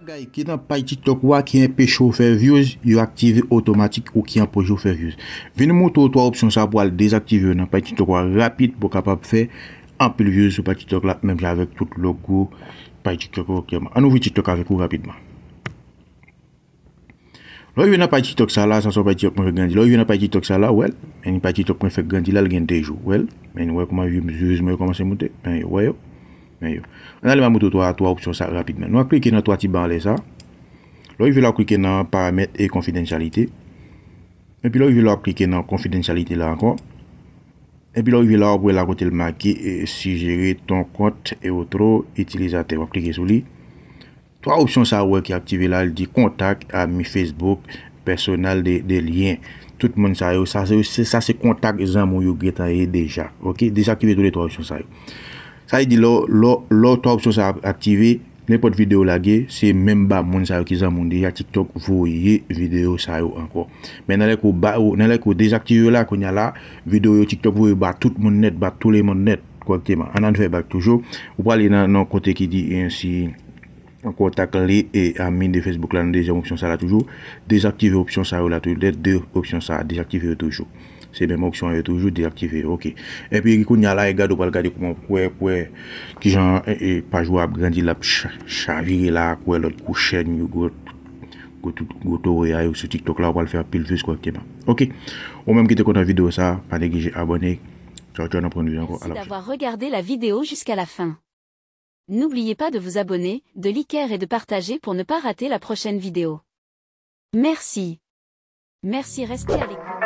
Gaye, ki nan pa iti tok wak yon pe chou fèryouz, yon aktive otomatik ou ki yon po chou fèryouz. Veni moutou to a opsyon sa pou al dezaktive yon nan pa iti tok wak rapit pou kapap fè anpilvyouz sou pa iti tok la, menm javek tout logo, pa iti kèk wak kèman. An ouvi titok avèk ou rapidman. Loi yon nan pa iti tok sa la, sa so pa iti tok mwen fèk gandil. Loi yon nan pa iti tok sa la, wèl, meni pa iti tok mwen fèk gandil al gen dejou, wèl. Meni wèk mwen yon mizurizmè yon komanse moutè, men An aleman moutou to a 3 opsyon sa rapidmen. Nou a klike nan to a ti ban le sa. Loi vye la klike nan paramet e konfidensyalite. Epi loi vye la klike nan konfidensyalite la ankon. Epi loi vye la akwe la akote l maki si jere ton kont e otro itilizate. Loi klike sou li. 3 opsyon sa wè ki aktive la. El di kontak a mi Facebook personal de lien. Tout moun sa yo. Sa se kontak zan moun yo geta e deja. Ok. Deja ki vye to le 3 opsyon sa yo. Sa yi di lo, lo to opsyon sa aktive, nepot videyo la ge, se menm ba moun sa yo ki zan moun de ya TikTok vouye videyo sa yo anko. Men nan lek ou desaktive yo la konya la, videyo yo TikTok vouye ba tout moun net, ba tout le moun net, kwa keman. Anan fey bak toujou, ou pali nan kontek ki di ensi, anko takle e amin de Facebook lan de zyon opsyon sa la toujou, desaktive opsyon sa yo la toujou, de opsyon sa la, desaktive yo toujou. c'est même option est toujours désactivée. OK. Et puis il y a là regarde pour regarder comment pour qui genre et pas à grandir la chavirer là quoi l'autre coucher you go Goto et sur TikTok là, on va le faire pile plus correctement. Ok. Ou même qui te la vidéo ça, pas négliger abonner. Ciao, ciao, Merci d'avoir regardé la vidéo jusqu'à la fin. N'oubliez pas de vous abonner, de liker et de partager pour ne pas rater la prochaine vidéo. Merci. Merci, restez à l'écoute.